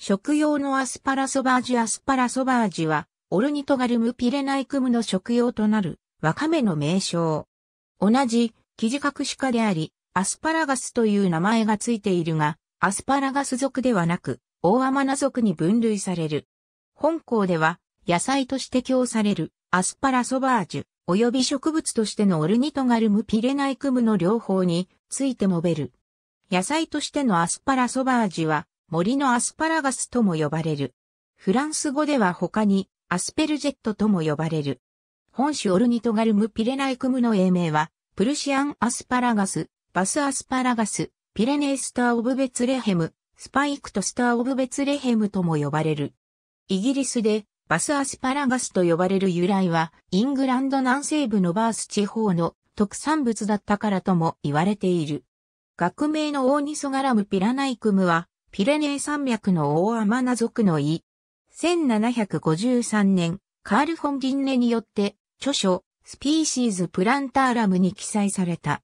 食用のアスパラソバージアスパラソバージは、オルニトガルムピレナイクムの食用となる、ワカメの名称。同じ、キジカクシカであり、アスパラガスという名前がついているが、アスパラガス属ではなく、大アマナ属に分類される。本校では、野菜として供される、アスパラソバージュ、及び植物としてのオルニトガルムピレナイクムの両方についてもべる。野菜としてのアスパラソバージは、森のアスパラガスとも呼ばれる。フランス語では他にアスペルジェットとも呼ばれる。本種オルニトガルムピレナイクムの英名は、プルシアンアスパラガス、バスアスパラガス、ピレネースターオブベツレヘム、スパイクとスターオブベツレヘムとも呼ばれる。イギリスでバスアスパラガスと呼ばれる由来は、イングランド南西部のバース地方の特産物だったからとも言われている。学名のオーニソガラムピラナイクムは、ピレネー山脈の大マナ族の胃。1753年、カール・フォン・ギンネによって、著書、スピーシーズ・プランターラムに記載された。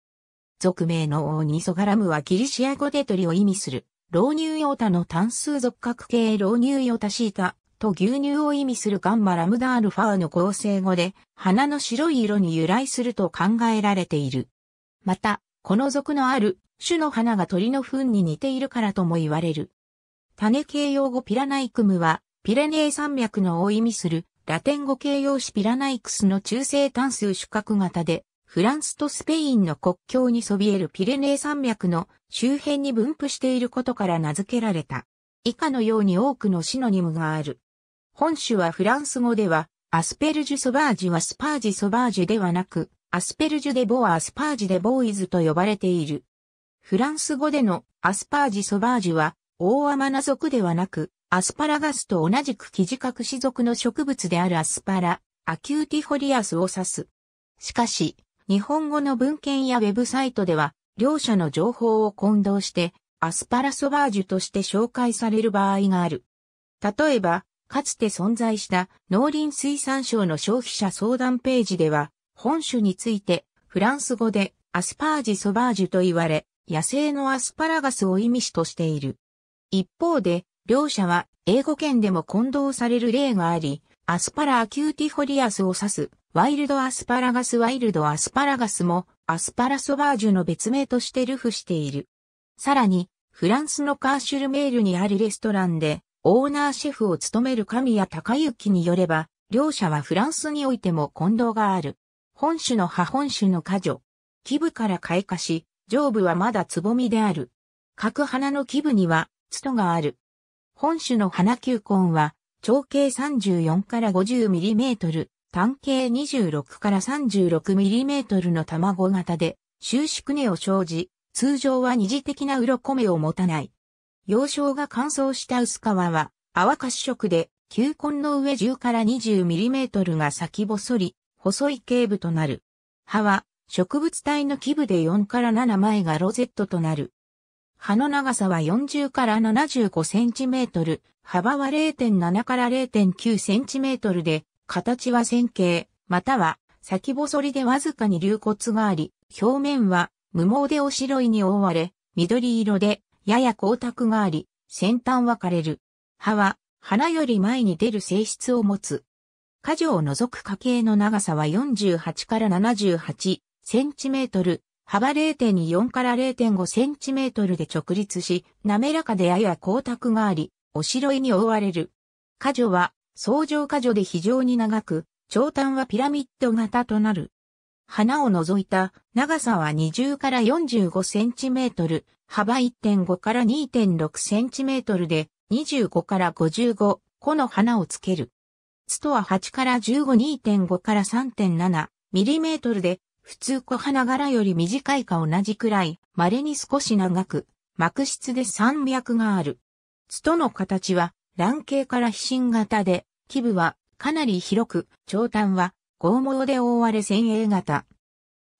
族名のオニソガラムはギリシア語で鳥を意味する。老乳ータの単数属格系老乳ヨタシータと牛乳を意味するガンマラムダアルファの合成語で、花の白い色に由来すると考えられている。また、この属のある種の花が鳥の糞に似ているからとも言われる。種形容語ピラナイクムは、ピレネー山脈のを意味する、ラテン語形容詞ピラナイクスの中性単数主角型で、フランスとスペインの国境にそびえるピレネー山脈の周辺に分布していることから名付けられた。以下のように多くのシノニムがある。本種はフランス語では、アスペルジュソバージュはスパージソバージュではなく、アスペルジュデボはアスパージュ・デボーイズと呼ばれている。フランス語でのアスパージソバージュは、大甘な族属ではなく、アスパラガスと同じく生地隠し属の植物であるアスパラ、アキューティフォリアスを指す。しかし、日本語の文献やウェブサイトでは、両者の情報を混同して、アスパラソバージュとして紹介される場合がある。例えば、かつて存在した農林水産省の消費者相談ページでは、本種について、フランス語でアスパージソバージュと言われ、野生のアスパラガスを意味しとしている。一方で、両者は英語圏でも混同される例があり、アスパラアキューティフォリアスを指す、ワイルドアスパラガスワイルドアスパラガスも、アスパラソバージュの別名としてルフしている。さらに、フランスのカーシュルメールにあるレストランで、オーナーシェフを務める神谷隆行によれば、両者はフランスにおいても混同がある。本種の破本種の果樹、基部から開花し、上部はまだつぼみである。各花の基部には、ツトがある。本種の花球根は、長径34から5 0トル、単径26から3 6トルの卵型で、収縮根を生じ、通常は二次的な鱗目を持たない。幼少が乾燥した薄皮は、泡褐色で、球根の上10から2 0トルが先細り、細い頸部となる。葉は植物体の基部で4から7枚がロゼットとなる。葉の長さは40から75センチメートル、幅は0.7から0.9センチメートルで、形は線形、または先細りでわずかに流骨があり、表面は無毛でお白いに覆われ、緑色でやや光沢があり、先端は枯れる。葉は花より前に出る性質を持つ。果樹を除く花茎の長さは48から78センチメートル、幅0.4から0.5センチメートルで直立し、滑らかでやや光沢があり、おしろいに覆われる。果序は、相乗果序で非常に長く、長短はピラミッド型となる。花を除いた長さは20から45センチメートル、幅1.5から2.6センチメートルで25から55個の花をつける。ストは8から15、2.5から3.7ミリメートルで普通小花柄より短いか同じくらい、稀に少し長く、膜質で山脈がある。ツトの形は、卵形から飛信型で、基部はかなり広く、長短は剛毛で覆われ先鋭型。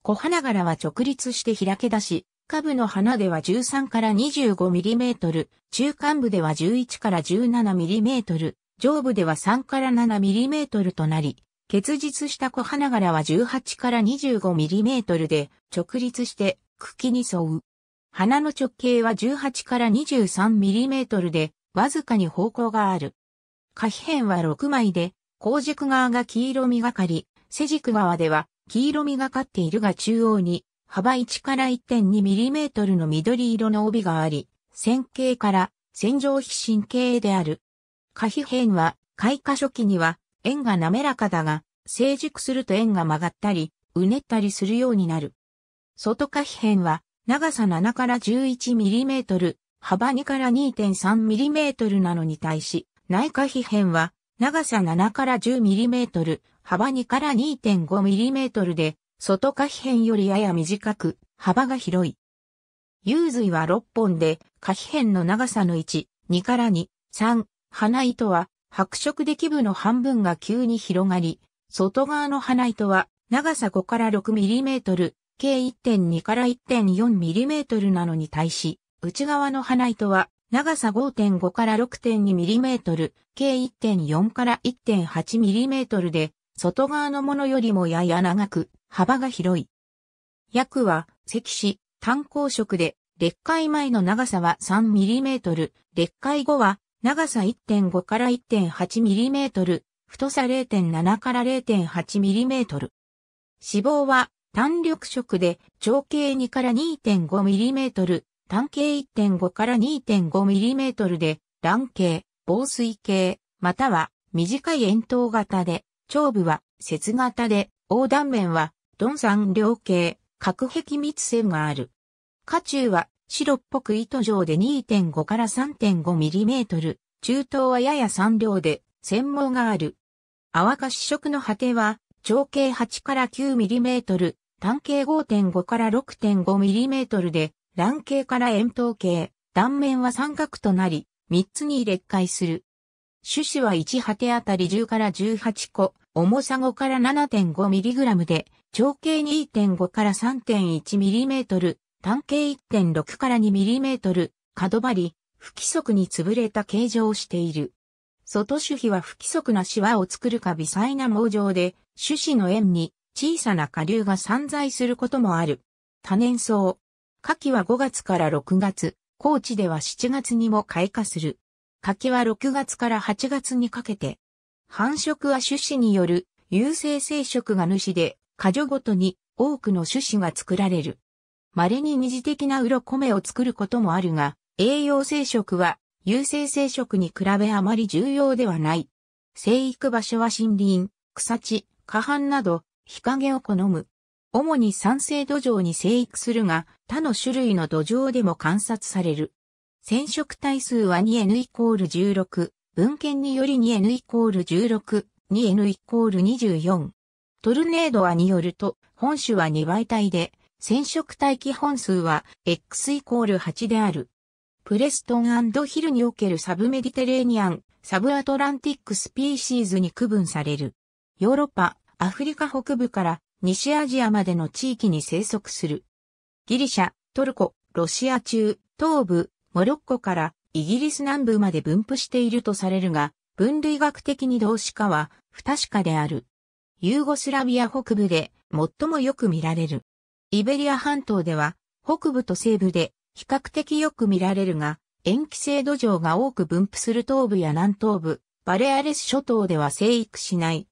小花柄は直立して開け出し、下部の花では13から 25mm、中間部では11から 17mm、上部では3から 7mm となり、結実した小花柄は18から2 5トルで直立して茎に沿う。花の直径は18から2 3トルでわずかに方向がある。下皮片は6枚で、後軸側が黄色みがかり、背軸側では黄色みがかっているが中央に幅1から1 2トルの緑色の帯があり、線形から線状皮神経である。下皮辺は開花初期には円が滑らかだが、成熟すると円が曲がったり、うねったりするようになる。外下皮辺は、長さ7から 11mm、幅2から 2.3mm なのに対し、内下皮辺は、長さ7から 10mm、幅2から 2.5mm で、外下皮辺よりやや短く、幅が広い。幽髄は6本で、下皮辺の長さの1、2から2、3、花糸は白色で基部の半分が急に広がり、外側の花糸は長さ5から6ミリメートル、計1.2から1.4ミリメートルなのに対し、内側の花糸は長さ5.5から6.2ミリメートル、計1.4から1.8ミリメートルで、外側のものよりもやや長く、幅が広い。薬は、赤紙、単光色で、劣化前の長さは3ミリメートル、劣化後は長さ1.5から1.8ミリメートル、太さ0.7から0.8ミリメートル。脂肪は単緑色で長径2から2.5ミリメートル、単径1.5から2.5ミリメートルで、卵形、防水形、または短い円筒型で、頂部は節型で、横断面は鈍三両形、核壁密線がある。下中は白っぽく糸状で2.5から3 5トル、中等はやや3両で、繊毛がある。泡かし色の果ては、長径8から 9mm、単径5.5から 6.5mm で、卵径から円筒形、断面は三角となり、3つに裂解する。種子は1果てあたり10から18個、重さ5から 7.5mg で、長径2.5から 3.1mm、単径1.6から 2mm、角張り、不規則に潰れた形状をしている。外主皮は不規則なシワを作るか微細な毛状で、種子の円に小さな下流が散在することもある。多年草。夏季は5月から6月、高知では7月にも開花する。柿は6月から8月にかけて。繁殖は種子による優性生殖が主で、果樹ごとに多くの種子が作られる。稀に二次的な鱗目を作ることもあるが、栄養生殖は、有性生殖に比べあまり重要ではない。生育場所は森林、草地、下半など、日陰を好む。主に酸性土壌に生育するが、他の種類の土壌でも観察される。染色体数は 2N イコール16、文献により 2N イコール16、2N イコール24。トルネードはによると、本種は2倍体で、染色体基本数は X イコール8である。プレストンヒルにおけるサブメディテレーニアン、サブアトランティックスピーシーズに区分される。ヨーロッパ、アフリカ北部から西アジアまでの地域に生息する。ギリシャ、トルコ、ロシア中、東部、モロッコからイギリス南部まで分布しているとされるが、分類学的に同士化は不確かである。ユーゴスラビア北部で最もよく見られる。イベリア半島では、北部と西部で比較的よく見られるが、塩基性土壌が多く分布する東部や南東部、バレアレス諸島では生育しない。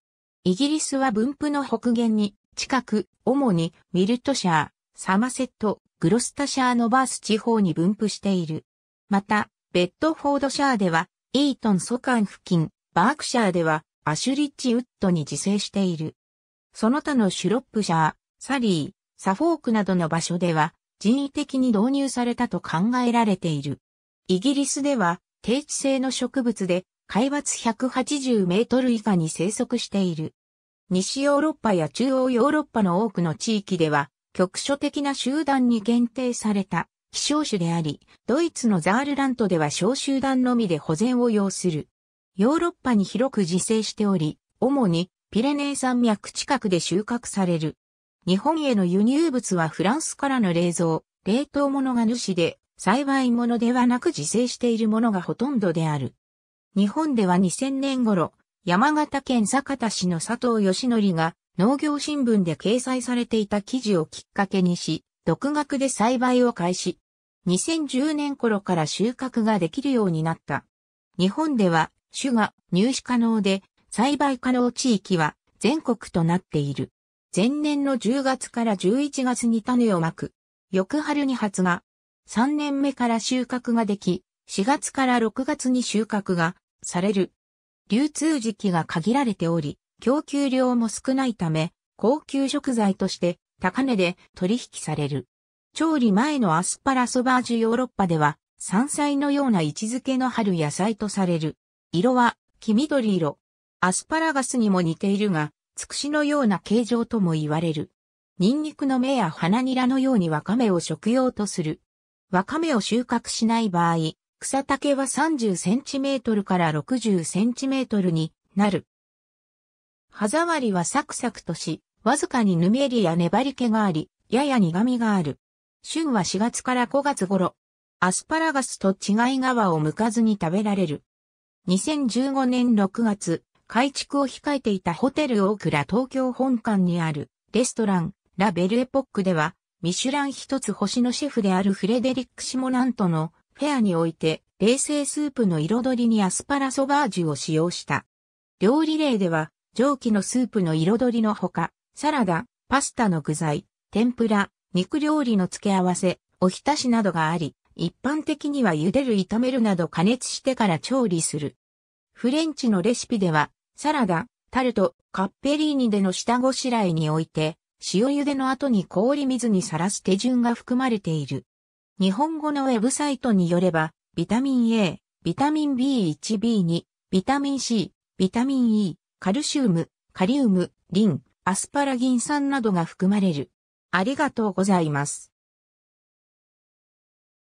イギリスは分布の北限に近く、主にミルトシャー、サマセット、グロスタシャーのバース地方に分布している。また、ベッドフォードシャーでは、イートン蘇間付近、バークシャーでは、アシュリッチウッドに自生している。その他のシュロップシャー、サリー、サフォークなどの場所では人為的に導入されたと考えられている。イギリスでは低地性の植物で海抜180メートル以下に生息している。西ヨーロッパや中央ヨーロッパの多くの地域では局所的な集団に限定された希少種であり、ドイツのザールラントでは小集団のみで保全を要する。ヨーロッパに広く自生しており、主にピレネー山脈近くで収穫される。日本への輸入物はフランスからの冷蔵、冷凍物が主で、栽培物ではなく自生しているものがほとんどである。日本では2000年頃、山形県酒田市の佐藤義則が農業新聞で掲載されていた記事をきっかけにし、独学で栽培を開始。2010年頃から収穫ができるようになった。日本では種が入手可能で栽培可能地域は全国となっている。前年の10月から11月に種をまく。翌春に発芽。3年目から収穫ができ、4月から6月に収穫がされる。流通時期が限られており、供給量も少ないため、高級食材として高値で取引される。調理前のアスパラソバージュヨーロッパでは、山菜のような位置づけの春野菜とされる。色は黄緑色。アスパラガスにも似ているが、つくしのような形状とも言われる。ニンニクの芽や花ニラのようにワカメを食用とする。ワカメを収穫しない場合、草丈は3 0センチメートルから6 0センチメートルになる。歯触りはサクサクとし、わずかにぬめりや粘り気があり、やや苦味がある。旬は4月から5月頃。アスパラガスと違い側を向かずに食べられる。2015年6月、改築を控えていたホテル大倉東京本館にあるレストランラ・ベルエポックでは、ミシュラン一つ星のシェフであるフレデリック・シモナントのフェアにおいて、冷製スープの彩りにアスパラソバージュを使用した。料理例では、蒸気のスープの彩りのほか、サラダ、パスタの具材、天ぷら、肉料理の付け合わせ、おひたしなどがあり、一般的には茹でる炒めるなど加熱してから調理する。フレンチのレシピでは、サラダ、タルト、カッペリーニでの下ごしらえにおいて、塩茹での後に氷水にさらす手順が含まれている。日本語のウェブサイトによれば、ビタミン A、ビタミン B1、B2、ビタミン C、ビタミン E、カルシウム、カリウム、リン、アスパラギン酸などが含まれる。ありがとうございます。